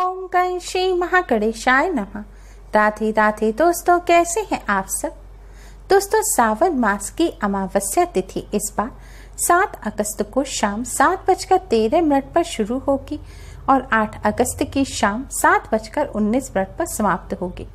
ओम गण श्री महागणेशाय नमः राधे राधे दोस्तों कैसे हैं आप सब दोस्तों सावन मास की अमावस्या तिथि इस बार सात अगस्त को शाम सात बजकर तेरह मिनट पर शुरू होगी और आठ अगस्त की शाम सात बजकर उन्नीस मिनट पर समाप्त होगी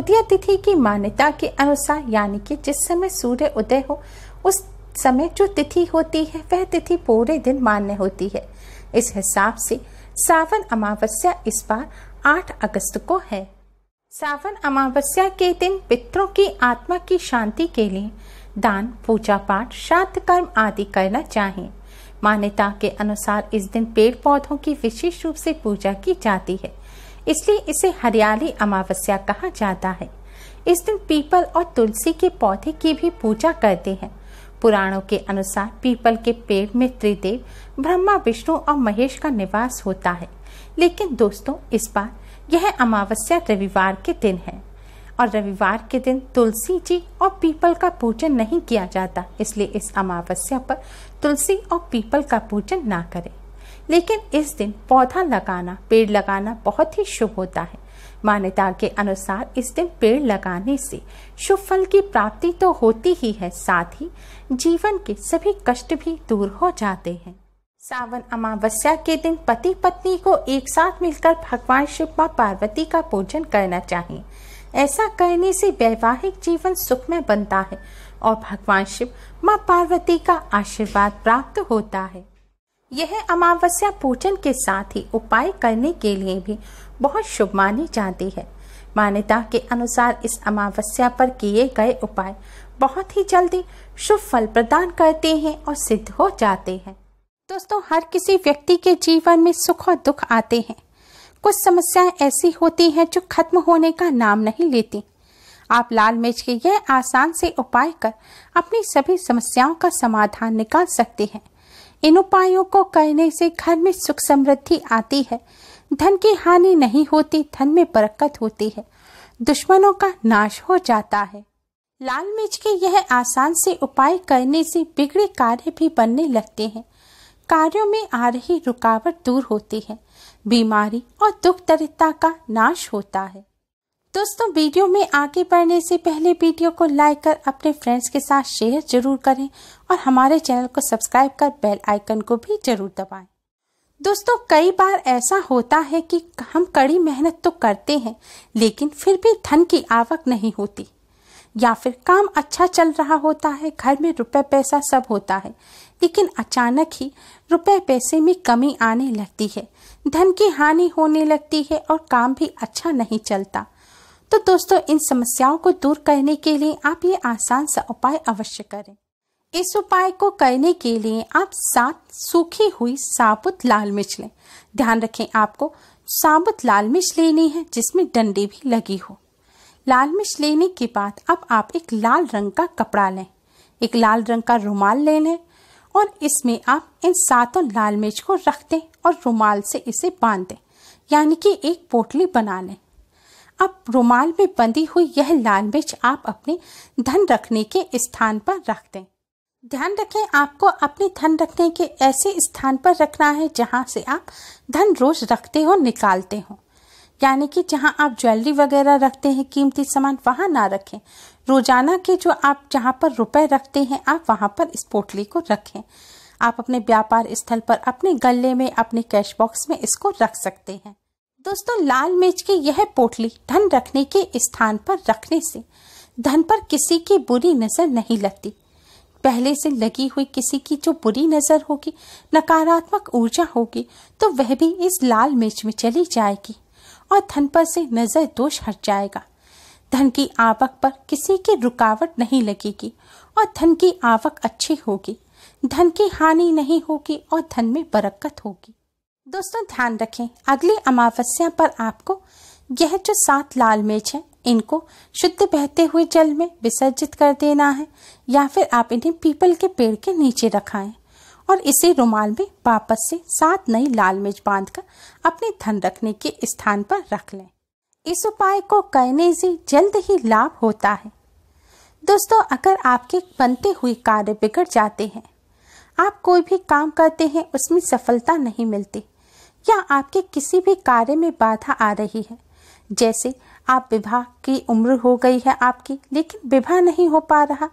उदय तिथि की मान्यता के अनुसार यानी कि जिस समय सूर्य उदय हो उस समय जो तिथि होती है वह तिथि पूरे दिन मान्य होती है इस हिसाब से सावन अमावस्या इस बार 8 अगस्त को है सावन अमावस्या के दिन पितरों की आत्मा की शांति के लिए दान पूजा पाठ श्राद्ध कर्म आदि करना चाहिए मान्यता के अनुसार इस दिन पेड़ पौधों की विशेष रूप से पूजा की जाती है इसलिए इसे हरियाली अमावस्या कहा जाता है इस दिन पीपल और तुलसी के पौधे की भी पूजा करते हैं पुराणों के अनुसार पीपल के पेड़ में त्रिदेव ब्रह्मा विष्णु और महेश का निवास होता है लेकिन दोस्तों इस बार यह अमावस्या रविवार के दिन है और रविवार के दिन तुलसी जी और पीपल का पूजन नहीं किया जाता इसलिए इस अमावस्या पर तुलसी और पीपल का पूजन ना करें लेकिन इस दिन पौधा लगाना पेड़ लगाना बहुत ही शुभ होता है मान्यता के अनुसार इस दिन पेड़ लगाने से शुभ फल की प्राप्ति तो होती ही है साथ ही जीवन के सभी कष्ट भी दूर हो जाते हैं सावन अमावस्या के दिन पति पत्नी को एक साथ मिलकर भगवान शिव व पार्वती का पूजन करना चाहिए ऐसा करने से वैवाहिक जीवन सुखमय बनता है और भगवान शिव माँ पार्वती का आशीर्वाद प्राप्त होता है यह अमावस्या पूजन के साथ ही उपाय करने के लिए भी बहुत शुभ मानी जाती है मान्यता के अनुसार इस अमावस्या पर किए गए उपाय बहुत ही जल्दी शुभ फल प्रदान करते हैं और सिद्ध हो जाते हैं दोस्तों हर किसी व्यक्ति के जीवन में सुख और दुख आते हैं कुछ समस्याएं ऐसी होती हैं जो खत्म होने का नाम नहीं लेती आप लाल मिर्च के यह आसान से उपाय कर अपनी सभी समस्याओं का समाधान निकाल सकते हैं इन उपायों को करने से घर में सुख समृद्धि आती है धन की हानि नहीं होती धन में बरकत होती है दुश्मनों का नाश हो जाता है लाल मिर्च के यह आसान से उपाय करने से बिगड़े कार्य भी बनने लगते हैं कार्यों में आ रही रुकावट दूर होती है बीमारी और दुख दरिद्रता का नाश होता है दोस्तों वीडियो में आगे बढ़ने से पहले वीडियो को लाइक कर अपने फ्रेंड्स के साथ शेयर जरूर करें और हमारे चैनल को सब्सक्राइब कर बेल आइकन को भी जरूर दबाएं। दोस्तों कई बार ऐसा होता है कि हम कड़ी मेहनत तो करते हैं लेकिन फिर भी धन की आवक नहीं होती या फिर काम अच्छा चल रहा होता है घर में रुपए पैसा सब होता है लेकिन अचानक ही रुपए पैसे में कमी आने लगती है धन की हानि होने लगती है और काम भी अच्छा नहीं चलता तो दोस्तों इन समस्याओं को दूर करने के लिए आप ये आसान सा उपाय अवश्य करें इस उपाय को करने के लिए आप सात सूखी हुई साबुत लाल मिर्च लें ध्यान रखें आपको साबुत लाल मिर्च लेनी है जिसमें डंडी भी लगी हो लाल मिर्च लेने के बाद अब आप एक लाल रंग का कपड़ा लें एक लाल रंग का रुमाल ले लें और इसमें आप इन सातों लाल मिर्च को रख दें और रुमाल से इसे बांध दें यानी कि एक पोटली बना लें अब रुमाल में बंधी हुई यह लाल मिर्च आप अपने धन रखने के स्थान पर रख दें ध्यान रखें आपको अपने धन रखने के ऐसे स्थान पर रखना है जहाँ से आप धन रोज रखते हो निकालते हो यानी कि जहां आप ज्वेलरी वगैरह रखते हैं कीमती सामान वहां ना रखें रोजाना के जो आप जहां पर रुपए रखते हैं आप वहां पर इस पोटली को रखें आप अपने व्यापार स्थल पर अपने गले में अपने कैश बॉक्स में इसको रख सकते हैं दोस्तों लाल मिर्च की यह पोटली धन रखने के स्थान पर रखने से धन पर किसी की बुरी नजर नहीं लगती पहले से लगी हुई किसी की जो बुरी नजर होगी नकारात्मक ऊर्जा होगी तो वह भी इस लाल मिर्च में चली जाएगी और धन पर से नजर दोष हट जाएगा धन की आवक पर किसी की रुकावट नहीं लगेगी और धन की आवक अच्छी होगी धन की हानि नहीं होगी और धन में बरकत होगी दोस्तों ध्यान रखें अगली अमावस्या पर आपको यह जो सात लाल मिर्च है इनको शुद्ध बहते हुए जल में विसर्जित कर देना है या फिर आप इन्हें पीपल के पेड़ के नीचे रखाएं और इसे रुमाल में वापस से सात नई लाल मिर्च बांधकर अपने धन रखने के स्थान पर रख लें इस उपाय को करने से जल्द ही लाभ होता है दोस्तों अगर आपके बनते हुए कार्य बिगड़ जाते हैं आप कोई भी काम करते हैं उसमें सफलता नहीं मिलती या आपके किसी भी कार्य में बाधा आ रही है जैसे आप विवाह की उम्र हो गई है आपकी लेकिन विवाह नहीं हो पा रहा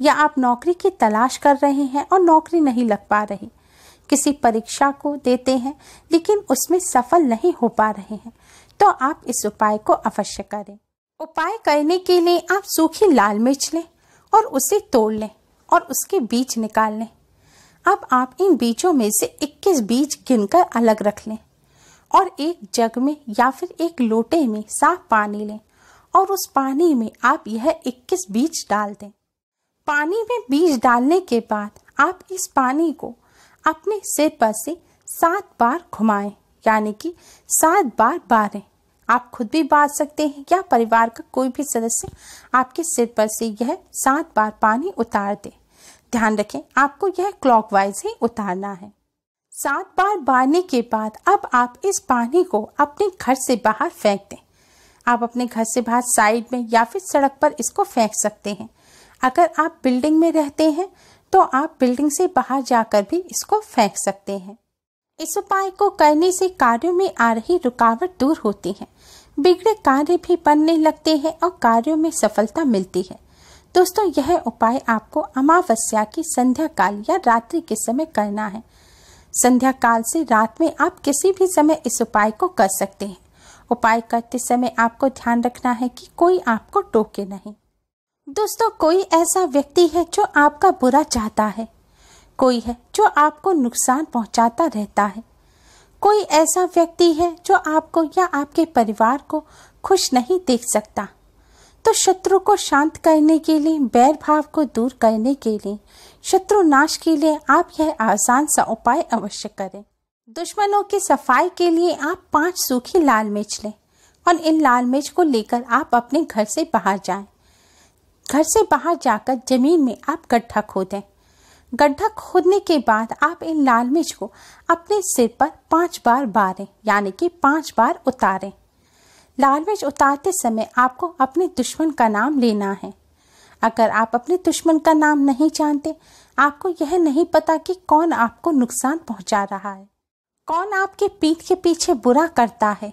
या आप नौकरी की तलाश कर रहे हैं और नौकरी नहीं लग पा रही किसी परीक्षा को देते हैं लेकिन उसमें सफल नहीं हो पा रहे हैं तो आप इस उपाय को अवश्य करें उपाय करने के लिए आप सूखी लाल मिर्च लें और उसे तोड़ लें और उसके बीज निकाल लें अब आप इन बीजों में से 21 बीज गिनकर अलग रख लें और एक जग में या फिर एक लोटे में साफ पानी लें और उस पानी में आप यह 21 बीज डाल दें पानी में बीज डालने के बाद आप इस पानी को अपने सिर पर से सात बार घुमाएं यानी कि सात बार बारें आप खुद भी बांध सकते हैं या परिवार का कोई भी सदस्य आपके सिर पर से यह सात बार पानी उतार दे ध्यान रखें आपको यह क्लॉकवाइज ही उतारना है सात बार बारने के बाद अब आप इस पानी को अपने घर से बाहर फेंक दें आप अपने घर से बाहर साइड में या फिर सड़क पर इसको फेंक सकते हैं अगर आप बिल्डिंग में रहते हैं तो आप बिल्डिंग से बाहर जाकर भी इसको फेंक सकते हैं इस उपाय को करने से कार्यों में आ रही रुकावट दूर होती है बिगड़े कार्य भी बनने लगते हैं और कार्यों में सफलता मिलती है दोस्तों यह उपाय आपको अमावस्या की संध्या काल या रात्रि के समय करना है संध्या काल से रात में आप किसी भी समय इस उपाय को कर सकते हैं उपाय करते समय आपको ध्यान रखना है कि कोई आपको टोके नहीं दोस्तों कोई ऐसा व्यक्ति है जो आपका बुरा चाहता है कोई है जो आपको नुकसान पहुंचाता रहता है कोई ऐसा व्यक्ति है जो आपको या आपके परिवार को खुश नहीं देख सकता तो शत्रु को शांत करने के लिए बैर भाव को दूर करने के लिए शत्रु नाश के लिए आप यह आसान सा उपाय अवश्य करें दुश्मनों की सफाई के लिए आप पांच सूखी लाल मिर्च लें और इन लाल मिर्च को लेकर आप अपने घर से बाहर जाएं। घर से बाहर जाकर जमीन में आप गड्ढा खोदें गड्ढा खोदने के बाद आप इन लाल मिर्च को अपने सिर पर पांच बार बारें यानी कि पांच बार उतारें लाल मिर्च उतारते समय आपको अपने दुश्मन का नाम लेना है अगर आप अपने दुश्मन का नाम नहीं जानते आपको यह नहीं पता कि कौन आपको नुकसान पहुंचा रहा है कौन आपके पीठ के पीछे बुरा करता है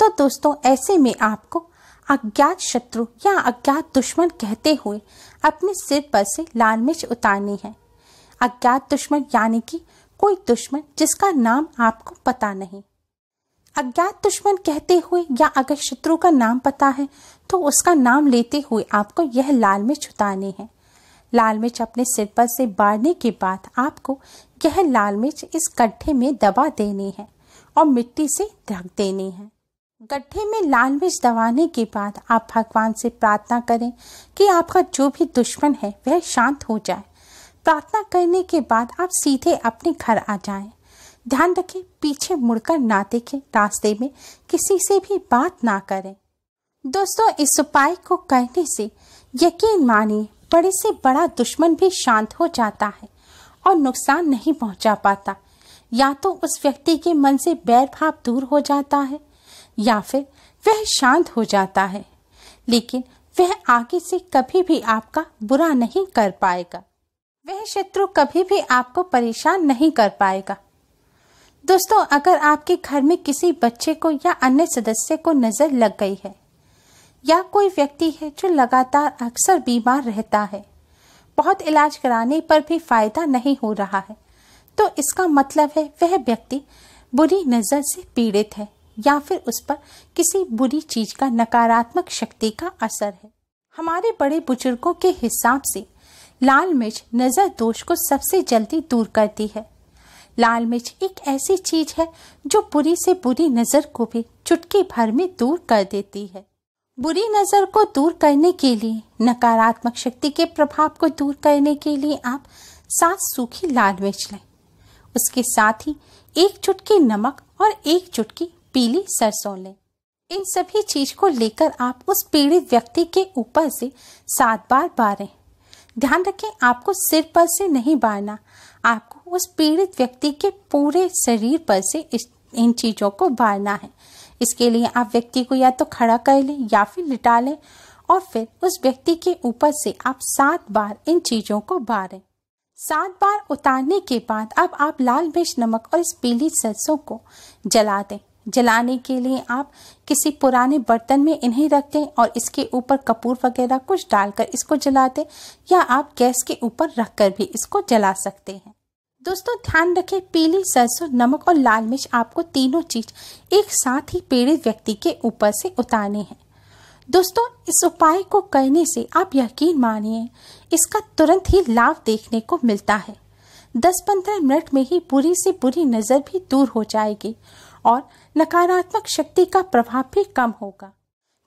तो दोस्तों ऐसे में आपको अज्ञात शत्रु या अज्ञात दुश्मन कहते हुए अपने सिर पर से लाल मिर्च उतारनी है अज्ञात दुश्मन यानी कि कोई दुश्मन जिसका नाम आपको पता नहीं अज्ञात दुश्मन कहते हुए या अगर शत्रु का नाम पता है तो उसका नाम लेते हुए आपको यह लाल मिर्च उतारनी है लाल मिर्च अपने सिर पर से बाढ़ने के बाद आपको यह लाल मिर्च इस गड्ढे में दबा देनी है और मिट्टी से ढक देनी है गड्ढे में लाल मिर्च दबाने के बाद आप भगवान से प्रार्थना करें कि आपका जो भी दुश्मन है वह शांत हो जाए प्रार्थना करने के बाद आप सीधे अपने घर आ जाएं। ध्यान रखें पीछे मुड़कर ना देखें रास्ते में किसी से भी बात ना करें दोस्तों इस उपाय को करने से यकीन मानिए बड़े से बड़ा दुश्मन भी शांत हो जाता है और नुकसान नहीं पहुंचा पाता या तो उस व्यक्ति के मन से बैर भाव दूर हो जाता है या फिर वह शांत हो जाता है लेकिन वह आगे से कभी भी आपका बुरा नहीं कर पाएगा वह शत्रु कभी भी आपको परेशान नहीं कर पाएगा दोस्तों अगर आपके घर में किसी बच्चे को या अन्य सदस्य को नज़र लग गई है या कोई व्यक्ति है जो लगातार अक्सर बीमार रहता है बहुत इलाज कराने पर भी फायदा नहीं हो रहा है तो इसका मतलब है वह व्यक्ति बुरी नज़र से पीड़ित है या फिर उस पर किसी बुरी चीज का नकारात्मक शक्ति का असर है हमारे बड़े बुजुर्गों के हिसाब से लाल मिर्च नज़र दोष को सबसे जल्दी दूर करती है लाल मिर्च एक ऐसी चीज है जो बुरी से बुरी नज़र को भी चुटकी भर में दूर कर देती है बुरी नज़र को दूर करने के लिए नकारात्मक शक्ति के प्रभाव को दूर करने के लिए आप सात सूखी लाल मिर्च लें उसके साथ ही एक चुटकी नमक और एक चुटकी पीली सरसों लें इन सभी चीज को लेकर आप उस पीड़ित व्यक्ति के ऊपर से सात बार बारें ध्यान रखें आपको सिर पर से नहीं बारना आपको उस पीड़ित व्यक्ति के पूरे शरीर पर से इन चीज़ों को बारना है इसके लिए आप व्यक्ति को या तो खड़ा कर लें या फिर लिटा लें और फिर उस व्यक्ति के ऊपर से आप सात बार इन चीज़ों को बारें सात बार उतारने के बाद अब आप लाल मिर्च नमक और इस पीली सरसों को जला दें जलाने के लिए आप किसी पुराने बर्तन में इन्हें रख दें और इसके ऊपर कपूर वगैरह कुछ डालकर इसको जला दें या आप गैस के ऊपर रखकर भी इसको जला सकते हैं दोस्तों ध्यान रखें पीली सरसों नमक और लाल मिर्च आपको तीनों चीज एक साथ ही पीड़ित व्यक्ति के ऊपर से उतारने हैं दोस्तों इस उपाय को करने से आप यकीन मानिए इसका तुरंत ही लाभ देखने को मिलता है 10-15 मिनट में ही बुरी से बुरी नज़र भी दूर हो जाएगी और नकारात्मक शक्ति का प्रभाव भी कम होगा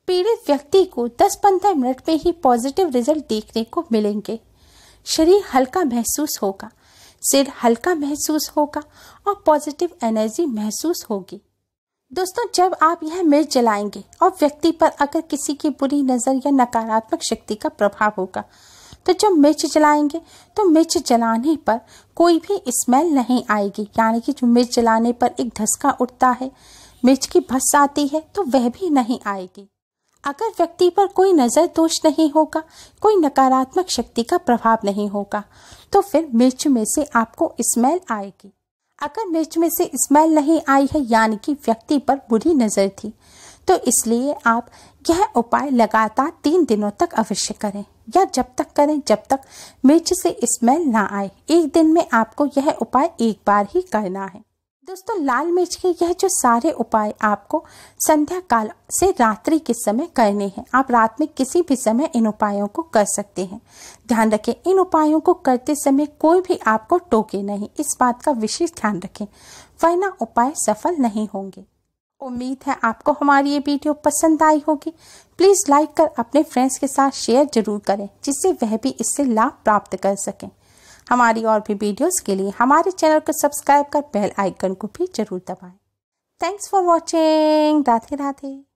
पीड़ित व्यक्ति को 10-15 मिनट में ही पॉजिटिव रिजल्ट देखने को मिलेंगे शरीर हल्का महसूस होगा सिर हल्का महसूस होगा और पॉजिटिव एनर्जी महसूस होगी दोस्तों जब आप यह मिर्च जलाएंगे और व्यक्ति पर अगर किसी की बुरी नज़र या नकारात्मक शक्ति का प्रभाव होगा तो जब मिर्च जलाएंगे तो मिर्च जलाने पर कोई भी स्मेल नहीं आएगी यानी कि जो मिर्च जलाने पर एक धसका उठता है मिर्च की भस आती है तो वह भी नहीं आएगी अगर व्यक्ति पर कोई नज़र दोष नहीं होगा कोई नकारात्मक शक्ति का प्रभाव नहीं होगा तो फिर मिर्च में से आपको स्मेल आएगी अगर मिर्च में से स्मेल नहीं आई है यानी कि व्यक्ति पर बुरी नज़र थी तो इसलिए आप यह उपाय लगातार तीन दिनों तक अवश्य करें या जब तक करें जब तक मिर्च से स्मेल ना आए एक दिन में आपको यह उपाय एक बार ही करना है दोस्तों लाल मिर्च के यह जो सारे उपाय आपको संध्या काल से रात्रि के समय करने हैं आप रात में किसी भी समय इन उपायों को कर सकते हैं ध्यान रखें इन उपायों को करते समय कोई भी आपको टोके नहीं इस बात का विशेष ध्यान रखें वरना उपाय सफल नहीं होंगे उम्मीद है आपको हमारी ये वीडियो पसंद आई होगी प्लीज़ लाइक कर अपने फ्रेंड्स के साथ शेयर जरूर करें जिससे वह भी इससे लाभ प्राप्त कर सकें हमारी और भी वीडियोस के लिए हमारे चैनल को सब्सक्राइब कर बेल आइकन को भी जरूर दबाएं thanks for watching Radhe Radhe